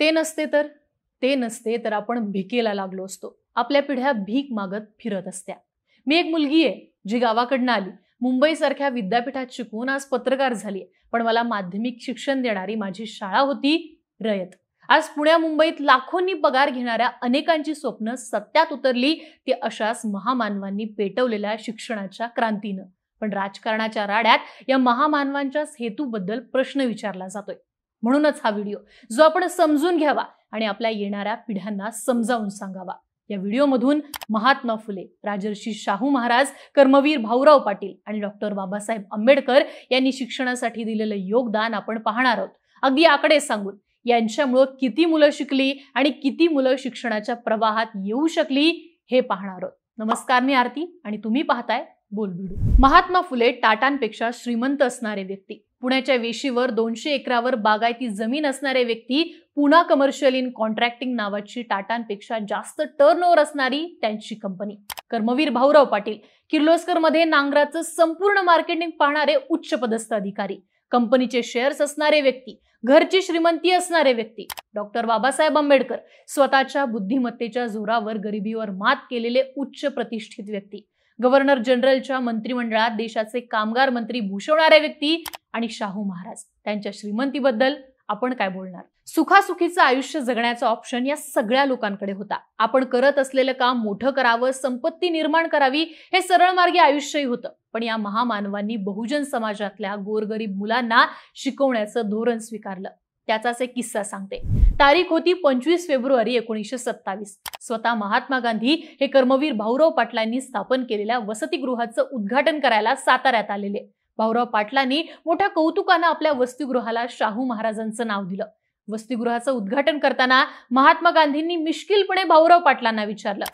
ते नसते तर ते नसते तर आपण भिकेला लागलो असतो आपल्या पिढ्या भीक मागत फिरत असत्या मी एक मुलगी आहे जी गावाकडनं आली मुंबईसारख्या विद्यापीठात शिकून आज पत्रकार झाली पण मला माध्यमिक शिक्षण देणारी माझी शाळा होती रयत आज पुण्या मुंबईत लाखोंनी पगार घेणाऱ्या अनेकांची स्वप्न सत्यात उतरली ती अशाच महामानवांनी पेटवलेल्या शिक्षणाच्या क्रांतीनं पण राजकारणाच्या राड्यात या महामानवांच्याच हेतूबद्दल प्रश्न विचारला जातोय म्हणूनच हा व्हिडिओ जो आपण समजून घ्यावा आणि आपल्या येणाऱ्या पिढ्यांना समजावून सांगावा या व्हिडिओमधून महात्मा फुले राजर्षी शाहू महाराज कर्मवीर भाऊराव पाटील आणि डॉक्टर बाबासाहेब आंबेडकर यांनी शिक्षणासाठी दिलेलं योगदान आपण पाहणार आहोत अगदी आकडे सांगून यांच्यामुळं किती मुलं शिकली आणि किती मुलं शिक्षणाच्या प्रवाहात येऊ शकली हे पाहणार आहोत नमस्कार मी आरती आणि तुम्ही पाहताय बोलबिडू महात्मा फुले टाटांपेक्षा श्रीमंत असणारे व्यक्ती पुण्याच्या वेशीवर दोनशे एकरावर बागायती जमीन असणारे व्यक्ती पुना कमर्शियल इन कॉन्ट्रॅक्टिंग नावाची टाटांपेक्षा जास्त टर्न असणारी त्यांची कंपनी कर्मवीर भाऊराव पाटील किर्लोस्कर मध्ये नांगराचं संपूर्ण मार्केटिंग पाहणारे उच्चपदस्थ अधिकारी कंपनीचे शेअर्स असणारे व्यक्ती घरची श्रीमंती असणारे व्यक्ती डॉक्टर बाबासाहेब आंबेडकर स्वतःच्या बुद्धिमत्तेच्या जोरावर गरिबीवर मात केलेले उच्च प्रतिष्ठित व्यक्ती गव्हर्नर जनरलच्या मंत्रिमंडळात देशाचे कामगार मंत्री भूषवणाऱ्या व्यक्ती आणि शाहू महाराज त्यांच्या श्रीमंतीबद्दल आपण काय बोलणार सुखासुखीचं आयुष्य जगण्याचा ऑप्शन या सगळ्या लोकांकडे होता आपण करत असलेलं काम मोठं करावं संपत्ती निर्माण करावी हे सरळ मार्गी आयुष्यही होतं पण या महामानवांनी बहुजन समाजातल्या गोरगरीब मुलांना शिकवण्याचं धोरण स्वीकारलं त्याचाच एक किस्सा सांगते तारीख होती पंचवीस फेब्रुवारी एकोणीसशे सत्तावीस स्वतः महात्मा गांधी हे कर्मवीर भाऊराव पाटलांनी स्थापन केलेल्या वसतिगृहाचं उद्घाटन करायला साताऱ्यात आलेले भाऊराव पाटलांनी मोठ्या कौतुकानं आपल्या वसतिगृहाला शाहू महाराजांचं नाव दिलं वसतिगृहाचं उद्घाटन करताना महात्मा गांधींनी मिश्किलपणे भाऊराव पाटलांना विचारलं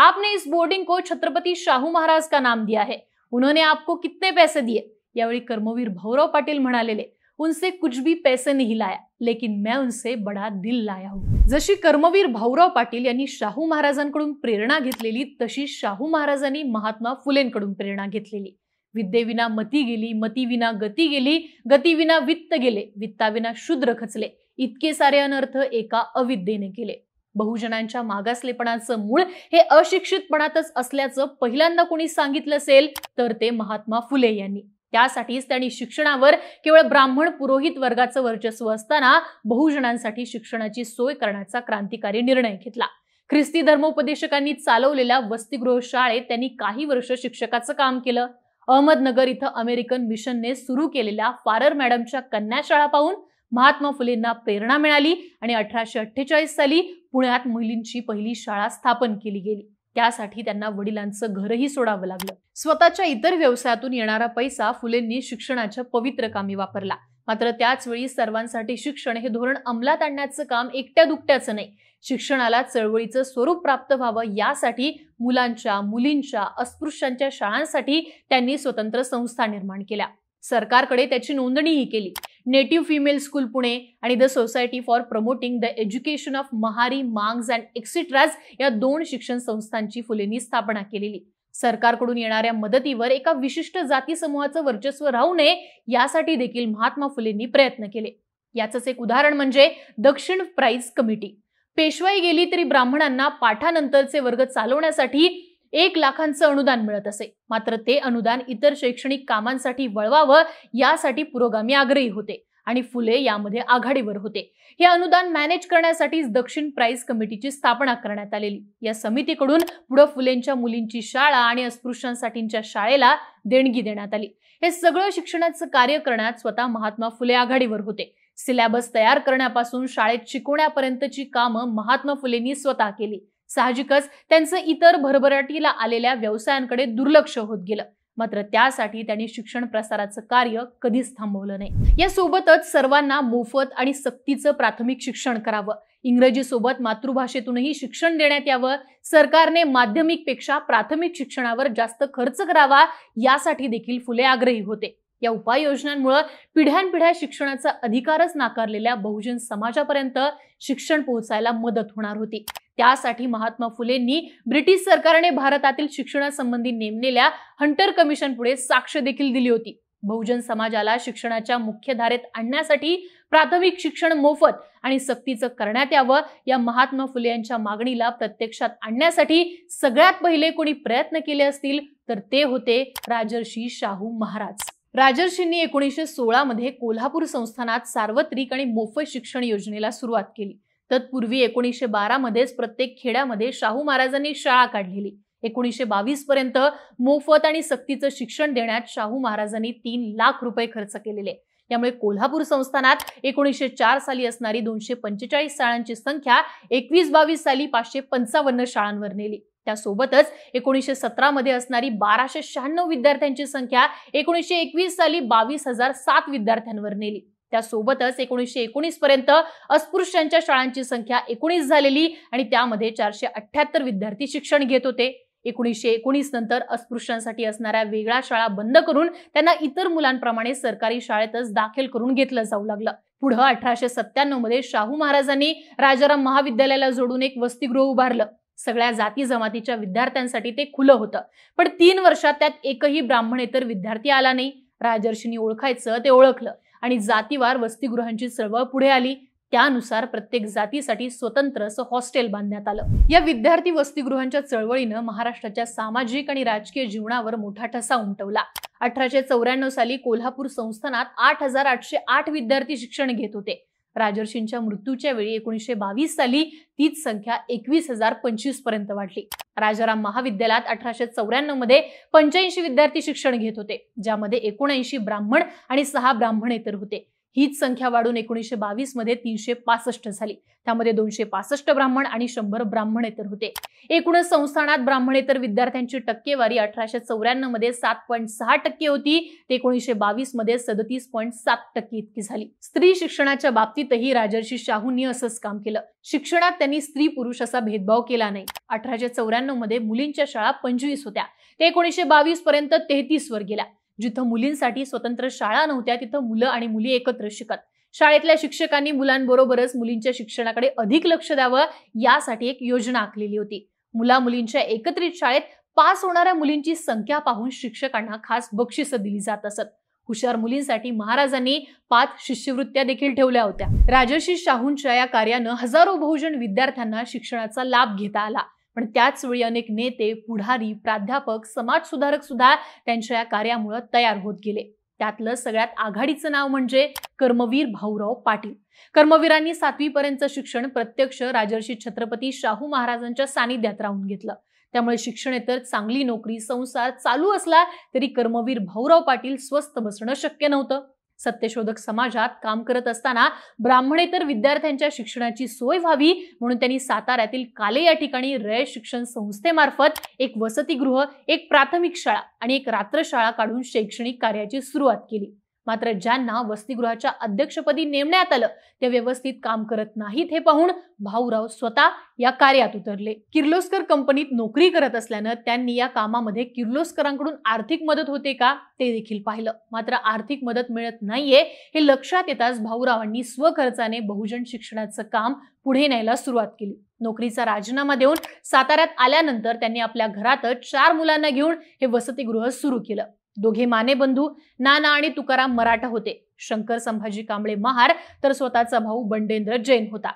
आपने इस बोर्डिंग को छत्रपती शाहू महाराज का नाम दिया है उन्होंने आपको कितने पैसे दिए यावेळी कर्मवीर भाऊराव पाटील म्हणालेले उनसे कुछ भी पैसे नहीं लाया लेकिन मैं उनसे बडा दिल लाया हूं जशी कर्मवीर भाऊराव पाटील यांनी शाहू महाराजांकडून प्रेरणा घेतलेली तशी शाहू महाराजांनी महात्मा फुलेंकडून प्रेरणा घेतलेली विद्येविना मती गेली मतीविना गती गेली गतीविना वित्त गेले वित्ताविना शूद्र खचले इतके सारे अनर्थ एका अविद्येने केले बहुजनांच्या मागासलेपणाचं मूळ हे अशिक्षितपणातच असल्याचं पहिल्यांदा कोणी सांगितलं असेल तर ते महात्मा फुले यांनी त्यासाठीच त्यांनी शिक्षणावर केवळ ब्राह्मण पुरोहित वर्गाचं वर्चस्व असताना बहुजनांसाठी शिक्षणाची सोय करण्याचा क्रांतिकारी निर्णय घेतला ख्रिस्ती धर्मोपदेशकांनी चालवलेल्या वसतिगृह शाळेत त्यांनी काही वर्ष शिक्षकाचं काम केलं अहमदनगर इथं अमेरिकन मिशनने सुरू केलेल्या फारर मॅडमच्या कन्या शाळा पाहून महात्मा फुलेंना प्रेरणा मिळाली आणि अठराशे अठ्ठेचाळीस साली पुण्यात मुलींची पहिली शाळा स्थापन केली गेली त्यासाठी त्यांना वडिलांचं घरही सोडावं लागलं स्वतःच्या इतर व्यवसायातून येणारा पैसा फुलेंनी शिक्षणाच्या पवित्र कामी वापरला मात्र त्याच वेळी सर्वांसाठी शिक्षण हे धोरण अंमलात आणण्याचं काम एकट्या दुकट्याचं नाही शिक्षणाला चळवळीचं स्वरूप प्राप्त व्हावं यासाठी मुलांच्या मुलींच्या अस्पृश्यांच्या शाळांसाठी त्यांनी स्वतंत्र संस्था निर्माण केल्या सरकारकडे त्याची नोंदणीही केली नेटिव्ह फिमेल स्कूल पुणे आणि the society for promoting the education of Mahars Mangs and etceteras या दोन शिक्षण संस्थांची फुलेंनी स्थापना केलेली सरकारकडून येणाऱ्या मदतीवर एका विशिष्ट जाती समूहाचं वर्चस्व राहू नये यासाठी देखील महात्मा फुलेंनी प्रयत्न केले याच एक उदाहरण म्हणजे दक्षिण प्राईज कमिटी पेशवाई गेली तरी ब्राह्मणांना पाठानंतरचे वर्ग चालवण्यासाठी एक लाखांचं अनुदान मिळत असे मात्र ते अनुदान इतर शैक्षणिक कामांसाठी वळवावं यासाठी पुरोगामी आग्रही होते आणि फुले यामध्ये आघाडीवर होते हे अनुदान मॅनेज करण्यासाठीच दक्षिण प्राईज कमिटीची स्थापना करण्यात आलेली या समितीकडून पुढे फुलेंच्या मुलींची शाळा आणि अस्पृश्यांसाठीच्या शाळेला देणगी देण्यात आली हे सगळं शिक्षणाचं कार्य करण्यात स्वतः महात्मा फुले आघाडीवर होते सिलॅबस तयार करण्यापासून शाळेत शिकवण्यापर्यंतची कामं महात्मा फुलेंनी स्वतः केली साहजिकच त्यांचं इतर भरभराटीला आलेल्या व्यवसायांकडे दुर्लक्ष होत गेलं मात्र त्यासाठी त्यांनी शिक्षण प्रसाराचं कार्य कधीच थांबवलं नाही यासोबतच सर्वांना मोफत आणि सक्तीचं प्राथमिक शिक्षण करावं इंग्रजीसोबत मातृभाषेतूनही शिक्षण देण्यात यावं सरकारने माध्यमिकपेक्षा प्राथमिक शिक्षणावर जास्त खर्च करावा यासाठी देखील फुले आग्रही होते या उपाययोजनांमुळे पिढ्यानपिढ्या शिक्षणाचा अधिकारच नाकारलेल्या बहुजन समाजापर्यंत शिक्षण पोहोचायला मदत होणार होती त्यासाठी महात्मा फुलेंनी ब्रिटिश सरकारने भारतातील शिक्षणासंबंधी नेमलेल्या हंटर कमिशन पुढे साक्ष देखील दिली होती बहुजन समाजाला शिक्षणाच्या मुख्य धारेत आणण्यासाठी प्राथमिक शिक्षण मोफत आणि सक्तीचं करण्यात यावं या महात्मा फुले यांच्या मागणीला प्रत्यक्षात आणण्यासाठी सगळ्यात पहिले कोणी प्रयत्न केले असतील तर ते होते राजर्षी शाहू महाराज राजर्षींनी एकोणीसशे सोळामध्ये कोल्हापूर संस्थानात सार्वत्रिक आणि मोफत शिक्षण योजनेला सुरुवात केली तत्पूर्वी एकोणीसशे बारामध्येच प्रत्येक खेड्यामध्ये शाहू महाराजांनी शाळा काढलेली एकोणीसशे बावीस पर्यंत मोफत आणि सक्तीचं शिक्षण देण्यात शाहू महाराजांनी तीन लाख रुपये खर्च केलेले त्यामुळे कोल्हापूर संस्थानात एकोणीसशे चार साली असणारी दोनशे पंचेचाळीस शाळांची संख्या एकवीस बावीस साली पाचशे पंचावन्न शाळांवर नेली त्यासोबतच एकोणीसशे सतरामध्ये असणारी बाराशे शहाण्णव विद्यार्थ्यांची संख्या एकोणीसशे एकवीस साली बावीस हजार सात विद्यार्थ्यांवर नेली त्यासोबतच एकोणीसशे एकोणीस पर्यंत अस्पृश्यांच्या शाळांची संख्या एकोणीस झालेली आणि त्यामध्ये चारशे अठ्ठ्याहत्तर विद्यार्थी शिक्षण घेत होते एकोणीसशे एकोणीस नंतर अस्पृश्यांसाठी असणाऱ्या वेगळ्या शाळा बंद करून त्यांना इतर मुलांप्रमाणे सरकारी शाळेतच दाखल करून घेतलं जाऊ लागलं पुढं अठराशे सत्त्याण्णव मध्ये शाहू महाराजांनी राजाराम महाविद्यालयाला जोडून एक वसतिगृह उभारलं सगळ्या जाती जमातीच्या विद्यार्थ्यांसाठी ते खुलं होतं पण तीन वर्षात त्यात एकही ब्राह्मणेतर विद्यार्थी आला नाही राजर्षींनी ओळखायचं ते ओळखलं आणि जातीवार वसतिगृहांची चळवळ पुढे आली त्यानुसार प्रत्येक जातीसाठी स्वतंत्र असं हॉस्टेल बांधण्यात आलं या विद्यार्थी वसतिगृहांच्या चळवळीनं महाराष्ट्राच्या सामाजिक आणि राजकीय जीवनावर मोठा ठसा उमटवला अठराशे चौऱ्याण्णव साली कोल्हापूर संस्थानात आठ हजार आठशे आठ विद्यार्थी शिक्षण घेत होते राजर्षींच्या मृत्यूच्या वेळी एकोणीसशे बावीस साली तीच संख्या एकवीस हजार पंचवीस पर्यंत वाढली राजाराम महाविद्यालयात अठराशे चौऱ्याण्णव मध्ये पंच्याऐंशी विद्यार्थी शिक्षण घेत होते ज्यामध्ये एकोणऐंशी ब्राह्मण आणि सहा इतर होते हीच संख्या वाढून एकोणीसशे बावीस मध्ये तीनशे पासष्ट झाली त्यामध्ये दोनशे पासष्ट ब्राह्मण आणि शंभर ब्राह्मणेतर होते एकूणच संस्थानात ब्राह्मणेतर विद्यार्थ्यांची टक्केवारी अठराशे चौऱ्याण्णव मध्ये सात पॉईंट सहा टक्के होती ते एकोणीसशे बावीस मध्ये सदतीस पॉईंट सात टक्के इतकी झाली स्त्री शिक्षणाच्या बाबतीतही राजर्षी शाहूंनी असंच काम केलं शिक्षणात त्यांनी स्त्री पुरुष असा भेदभाव केला नाही अठराशे चौऱ्याण्णव मध्ये मुलींच्या शाळा पंचवीस होत्या ते एकोणीसशे बावीस पर्यंत तेहतीस वर गेल्या जिथं मुलींसाठी स्वतंत्र शाळा नव्हत्या तिथं मुलं आणि मुली एकत्र शिकत शाळेतल्या शिक्षकांनी मुलांबरोबरच मुलींच्या शिक्षणाकडे अधिक लक्ष द्यावं यासाठी एक योजना आखलेली होती मुला मुलींच्या एकत्रित शाळेत पास होणाऱ्या मुलींची संख्या पाहून शिक्षकांना खास बक्षिस दिली जात असत हुशार मुलींसाठी महाराजांनी पाच शिष्यवृत्त्या देखील ठेवल्या होत्या राजर्षी शाहूंच्या या कार्यानं हजारो बहुजन विद्यार्थ्यांना शिक्षणाचा लाभ घेता आला पण त्याच वेळी अनेक नेते पुढारी प्राध्यापक समाजसुधारक सुद्धा त्यांच्या या कार्यामुळे तयार होत गेले त्यातलं सगळ्यात आघाडीचं नाव म्हणजे कर्मवीर भाऊराव पाटील कर्मवीरांनी सातवीपर्यंतचं शिक्षण प्रत्यक्ष राजर्षी छत्रपती शाहू महाराजांच्या सानिध्यात राहून घेतलं त्यामुळे शिक्षणेतर चांगली नोकरी संसार चालू असला तरी कर्मवीर भाऊराव पाटील स्वस्त बसणं शक्य नव्हतं सत्यशोधक समाजात काम करत असताना ब्राह्मणेतर विद्यार्थ्यांच्या शिक्षणाची सोय व्हावी म्हणून त्यांनी साताऱ्यातील काले या ठिकाणी रय शिक्षण संस्थेमार्फत एक वसतिगृह एक प्राथमिक शाळा आणि एक रात्र शाळा काढून शैक्षणिक कार्याची सुरुवात केली मात्र ज्यांना वसतिगृहाच्या अध्यक्षपदी नेमण्यात आलं ते व्यवस्थित काम करत नाहीत हे पाहून भाऊराव स्वतः या कार्यात उतरले किर्लोस्कर कंपनीत नोकरी करत असल्यानं त्यांनी या कामामध्ये किर्लोस्करांकडून आर्थिक मदत होते का ते देखील पाहिलं मात्र आर्थिक मदत मिळत नाहीये हे लक्षात येताच भाऊरावांनी स्वखर्चाने बहुजन शिक्षणाचं काम पुढे न्यायला सुरुवात केली नोकरीचा राजीनामा देऊन साताऱ्यात आल्यानंतर त्यांनी आपल्या घरातच चार मुलांना घेऊन हे वसतिगृह सुरू केलं दोघे माने बंधू नाना आणि तुकाराम मराठा होते शंकर संभाजी कांबळे महार तर स्वतःचा भाऊ बंडेंद्र जैन होता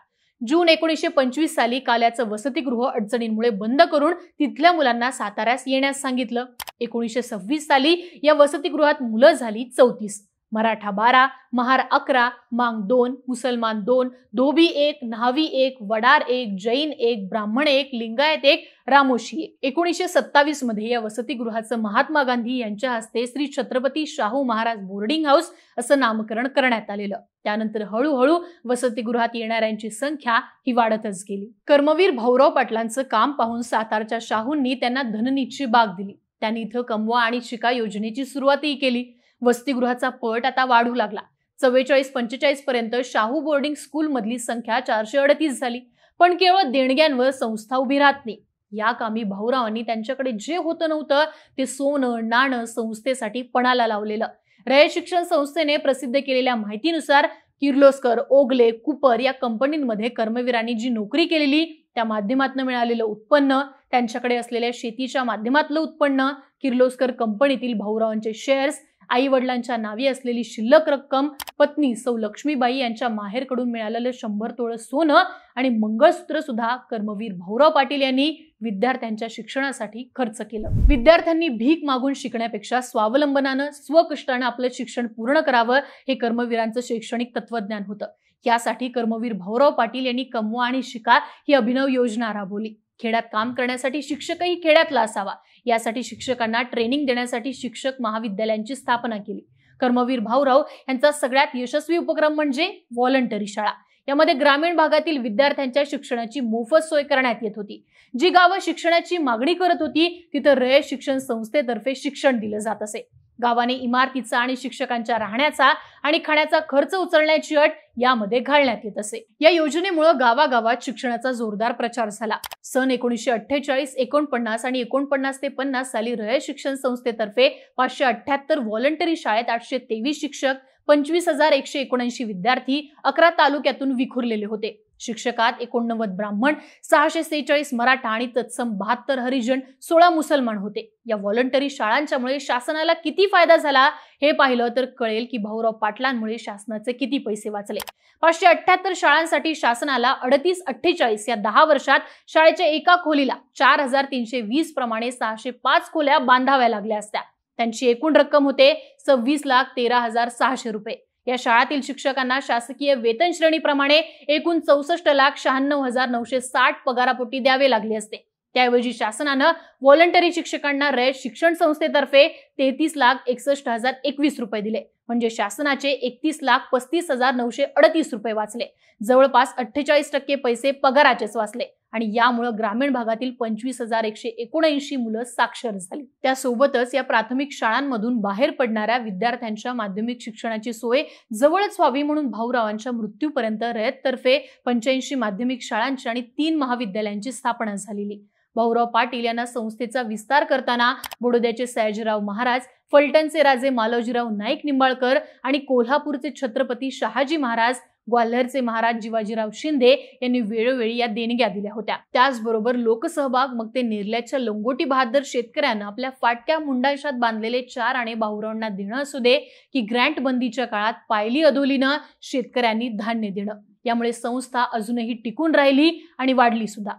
जून एकोणीसशे पंचवीस साली काल्याचं वसतिगृह अडचणींमुळे बंद करून तिथल्या मुलांना साताऱ्यास येण्यास सांगितलं एकोणीसशे सव्वीस साली या वसतिगृहात मुलं झाली चौतीस मराठा बारा महार अकरा मांग दोन मुसलमान दोन धोबी एक न्हावी एक वडार एक जैन एक ब्राह्मण एक लिंगायत एक रामोशी एक एकोणीसशे सत्तावीस मध्ये या वसतिगृहाचं महात्मा गांधी यांच्या हस्ते श्री छत्रपती शाहू महाराज बोर्डिंग हाऊस असं नामकरण करण्यात आलेलं त्यानंतर हळूहळू वसतिगृहात येणाऱ्यांची संख्या ही वाढतच गेली कर्मवीर भाऊराव पाटलांचं काम पाहून सातारच्या शाहूंनी त्यांना धननीची बाग दिली त्यांनी इथं कमवा आणि शिका योजनेची सुरुवातही केली वसतिगृहाचा पट आता वाढू लागला चव्वेचाळीस पंचेचाळीस पर्यंत शाहू बोर्डिंग स्कूलमधली संख्या चारशे अडतीस झाली पण केवळ देणग्यांवर संस्था उभी राहत नाही या कामी भाऊरावांनी त्यांच्याकडे जे होतं नव्हतं ते सोनं नाणं संस्थेसाठी पणाला लावलेलं रय शिक्षण संस्थेने प्रसिद्ध केलेल्या माहितीनुसार किर्लोस्कर ओगले कुपर या कंपनीमध्ये कर्मवीरांनी जी नोकरी केलेली त्या माध्यमातून मिळालेलं उत्पन्न त्यांच्याकडे असलेल्या शेतीच्या माध्यमातलं उत्पन्न किर्लोस्कर कंपनीतील भाऊरावांचे शेअर्स आई वडिलांच्या नावी असलेली शिल्लक रक्कम पत्नी सौ लक्ष्मीबाई यांच्या माहेरकडून मिळालेलं शंभर तोळं सोनं आणि मंगळसूत्र सुद्धा कर्मवीर भाऊराव पाटील यांनी विद्यार्थ्यांच्या शिक्षणासाठी खर्च केलं विद्यार्थ्यांनी भीक मागून शिकण्यापेक्षा स्वावलंबनानं स्वकष्टानं आपलं शिक्षण पूर्ण करावं हे कर्मवीरांचं शैक्षणिक तत्वज्ञान होतं यासाठी कर्मवीर भाऊराव पाटील यांनी कमवा आणि शिका ही अभिनव योजना राबवली खेड्यात काम करण्यासाठी शिक्षकही खेड्यातला असावा यासाठी शिक्षकांना ट्रेनिंग देण्यासाठी शिक्षक महाविद्यालयांची स्थापना केली कर्मवीर भाऊराव यांचा सगळ्यात यशस्वी उपक्रम म्हणजे व्हॉलंटरी शाळा यामध्ये ग्रामीण भागातील विद्यार्थ्यांच्या शिक्षणाची मोफत सोय करण्यात येत होती जी गावं शिक्षणाची मागणी करत होती तिथं रय शिक्षण संस्थेतर्फे शिक्षण दिलं जात असे गावाने इमारतीचा आणि शिक्षकांच्या राहण्याचा आणि खाण्याचा खर्च उचलण्याची अट यामध्ये घालण्यात येत असे या योजनेमुळे गावागावात शिक्षणाचा जोरदार प्रचार झाला सन एकोणीसशे अठ्ठेचाळीस एकोणपन्नास आणि एकोणपन्नास ते पन्नास साली रय शिक्षण संस्थेतर्फे पाचशे अठ्ठ्याहत्तर व्हॉलंटरी शाळेत आठशे तेवीस शिक्षक पंचवीस हजार एकशे एकोणऐंशी विद्यार्थी अकरा तालुक्यातून विखुरलेले होते शिक्षकात एकोणनव्वद ब्राह्मण सहाशे सेहेचाळीस मराठा आणि तत्सम बहात्तर हरिजन सोळा मुसलमान होते या व्हॉलंटरी शाळांच्यामुळे शासनाला किती फायदा झाला हे पाहिलं तर कळेल की भाऊराव पाटलांमुळे शासनाचे किती पैसे वाचले पाचशे अठ्याहत्तर शाळांसाठी शासनाला अडतीस अठ्ठेचाळीस या दहा वर्षात शाळेच्या एका खोलीला चार हजार तीनशे वीस प्रमाणे सहाशे पाच खोल्या बांधाव्या लागल्या असत्या त्यांची एकूण रक्कम होते सव्वीस लाख तेरा हजार सहाशे रुपये या शाळातील शिक्षकांना शासकीय वेतन श्रेणीप्रमाणे एकूण चौसष्ट लाख शहाण्णव हजार नऊशे साठ पगारापोटी द्यावे लागले असते त्याऐवजी शासनानं व्हॉलंटरी शिक्षकांना रयत शिक्षण संस्थेतर्फे तेहतीस लाख एकसष्ट हजार एकवीस रुपये दिले म्हणजे शासनाचे एकतीस लाख पस्तीस हजार नऊशे अडतीस रुपये वाचले जवळपास अठ्ठेचाळीस टक्के पैसे पगाराचेच वाचले आणि यामुळं ग्रामीण भागातील पंचवीस हजार एकशे एकोणऐंशी मुलं साक्षर झाली त्यासोबतच या प्राथमिक शाळांमधून बाहेर पडणाऱ्या विद्यार्थ्यांच्या माध्यमिक शिक्षणाची सोय जवळच व्हावी म्हणून भाऊरावांच्या मृत्यूपर्यंत तर्फे पंच्याऐंशी माध्यमिक शाळांची आणि तीन महाविद्यालयांची स्थापना झालेली भाऊराव पाटील यांना संस्थेचा विस्तार करताना बडोद्याचे सयाजीराव महाराज फलटणचे राजे मालोजीराव नाईक निंबाळकर आणि कोल्हापूरचे छत्रपती शहाजी महाराज ग्वाल्हेरचे महाराज शिवाजीराव शिंदे यांनी वेळोवेळी या देणग्या दिल्या होत्या त्याचबरोबर लोकसहभाग मग ते निर्ल्याच्या लंगोटी बहादर शेतकऱ्यांना आपल्या फाटक्या मुंडाशात बांधलेले चार आणि भाऊरावांना देणं असू दे की ग्रँट बंदीच्या काळात पायली अधोलीनं शेतकऱ्यांनी धान्य देणं यामुळे संस्था अजूनही टिकून राहिली आणि वाढली सुद्धा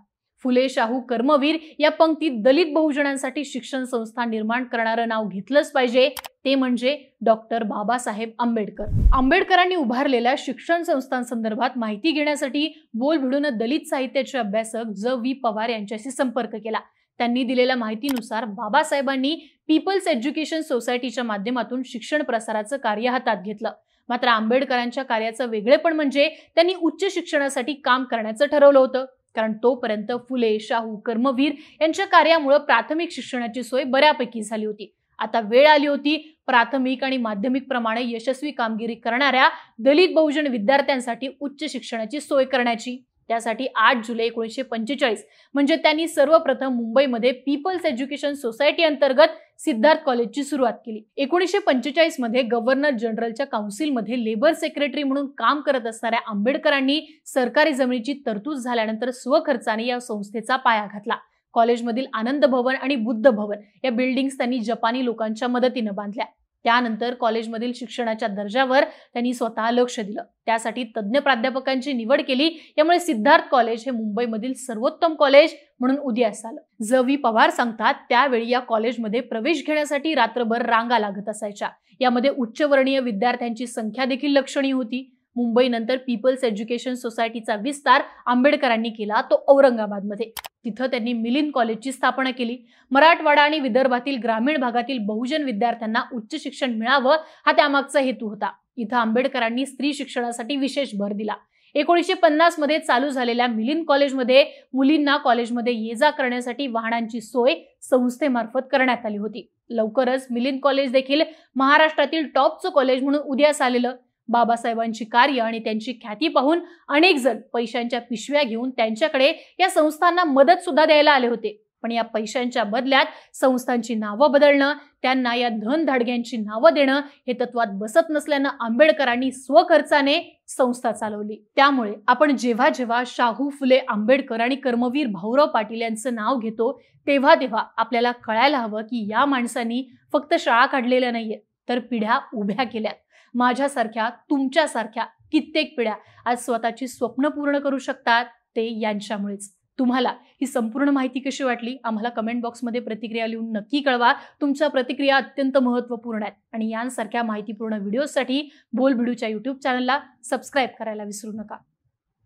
फुले शाहू कर्मवीर या पंक्तीत दलित बहुजनांसाठी शिक्षण संस्था निर्माण करणारं नाव घेतलंच पाहिजे ते म्हणजे डॉक्टर बाबासाहेब आंबेडकर आंबेडकरांनी उभारलेल्या शिक्षण संस्थांसंदर्भात माहिती घेण्यासाठी बोल भिडून दलित साहित्याचे अभ्यासक ज व्ही पवार यांच्याशी संपर्क केला त्यांनी दिलेल्या माहितीनुसार बाबासाहेबांनी पीपल्स एज्युकेशन सोसायटीच्या माध्यमातून शिक्षण प्रसाराचं कार्य हातात घेतलं मात्र आंबेडकरांच्या कार्याचं वेगळेपण म्हणजे त्यांनी उच्च शिक्षणासाठी काम करण्याचं ठरवलं होतं कारण तोपर्यंत फुले शाहू कर्मवीर यांच्या कार्यामुळे प्राथमिक शिक्षणाची सोय बऱ्यापैकी झाली होती आता वेळ आली होती प्राथमिक आणि माध्यमिक प्रमाणे यशस्वी कामगिरी करणाऱ्या दलित बहुजन विद्यार्थ्यांसाठी उच्च शिक्षणाची सोय करण्याची त्यासाठी आठ जुलै एकोणीसशे पंचेचाळीस म्हणजे त्यांनी सर्वप्रथम मुंबईमध्ये पीपल्स एज्युकेशन सोसायटी अंतर्गत सिद्धार्थ कॉलेजची सुरुवात केली एकोणीसशे पंचेचाळीस मध्ये गव्हर्नर जनरलच्या काउन्सिलमध्ये लेबर सेक्रेटरी म्हणून काम करत असणाऱ्या आंबेडकरांनी सरकारी जमिनीची तरतूद झाल्यानंतर स्वखर्चाने या संस्थेचा पाया घातला कॉलेजमधील आनंद भवन आणि बुद्ध भवन या बिल्डिंग्स त्यांनी जपानी लोकांच्या मदतीनं बांधल्या त्यानंतर कॉलेजमधील शिक्षणाच्या दर्जावर त्यांनी स्वतः लक्ष दिलं त्यासाठी तज्ज्ञ प्राध्यापकांची निवड केली यामुळे सिद्धार्थ कॉलेज हे मुंबईमधील सर्वोत्तम कॉलेज म्हणून उदयास आलं जवी पवार सांगतात त्यावेळी या कॉलेजमध्ये प्रवेश घेण्यासाठी रात्रभर रांगा लागत असायच्या यामध्ये उच्चवर्णीय विद्यार्थ्यांची संख्या देखील लक्षणीय होती मुंबईनंतर पीपल्स एज्युकेशन सोसायटीचा विस्तार आंबेडकरांनी केला तो औरंगाबादमध्ये तिथं त्यांनी मिलिंद कॉलेजची स्थापना केली मराठवाडा आणि विदर्भातील ग्रामीण भागातील बहुजन विद्यार्थ्यांना उच्च शिक्षण मिळावं हा त्यामागचा हेतू होता इथं आंबेडकरांनी स्त्री शिक्षणासाठी विशेष भर दिला एकोणीसशे पन्नास मध्ये चालू झालेल्या मिलिंद कॉलेजमध्ये मुलींना कॉलेजमध्ये ये जा करण्यासाठी वाहनांची सोय संस्थेमार्फत करण्यात आली होती लवकरच मिलिंद कॉलेज देखील महाराष्ट्रातील टॉपचं कॉलेज म्हणून उद्यास आलेलं बाबासाहेबांची कार्य आणि त्यांची ख्याती पाहून अनेक जण पैशांच्या पिशव्या घेऊन त्यांच्याकडे या संस्थांना मदत सुद्धा द्यायला आले होते पण या पैशांच्या बदल्यात संस्थांची नावं बदलणं त्यांना या धन धाडग्यांची नावं देणं हे तत्वात बसत नसल्यानं आंबेडकरांनी स्वखर्चाने संस्था चालवली त्यामुळे आपण जेव्हा जेव्हा शाहू फुले आंबेडकर आणि कर्मवीर भाऊराव पाटील यांचं नाव घेतो तेव्हा तेव्हा आपल्याला कळायला हवं की या माणसांनी फक्त शाळा काढलेल्या नाहीये तर पिढ्या उभ्या केल्यात माझ्यासारख्या तुमच्यासारख्या कित्येक पिढ्या आज स्वतःची स्वप्न पूर्ण करू शकतात ते यांच्यामुळेच तुम्हाला ही संपूर्ण माहिती कशी वाटली आम्हाला कमेंट बॉक्समध्ये प्रतिक्रिया लिहून नक्की कळवा तुमच्या प्रतिक्रिया अत्यंत महत्त्वपूर्ण आहेत आणि यांसारख्या माहितीपूर्ण व्हिडिओसाठी बोल भिडूच्या युट्यूब चॅनलला सबस्क्राईब करायला विसरू नका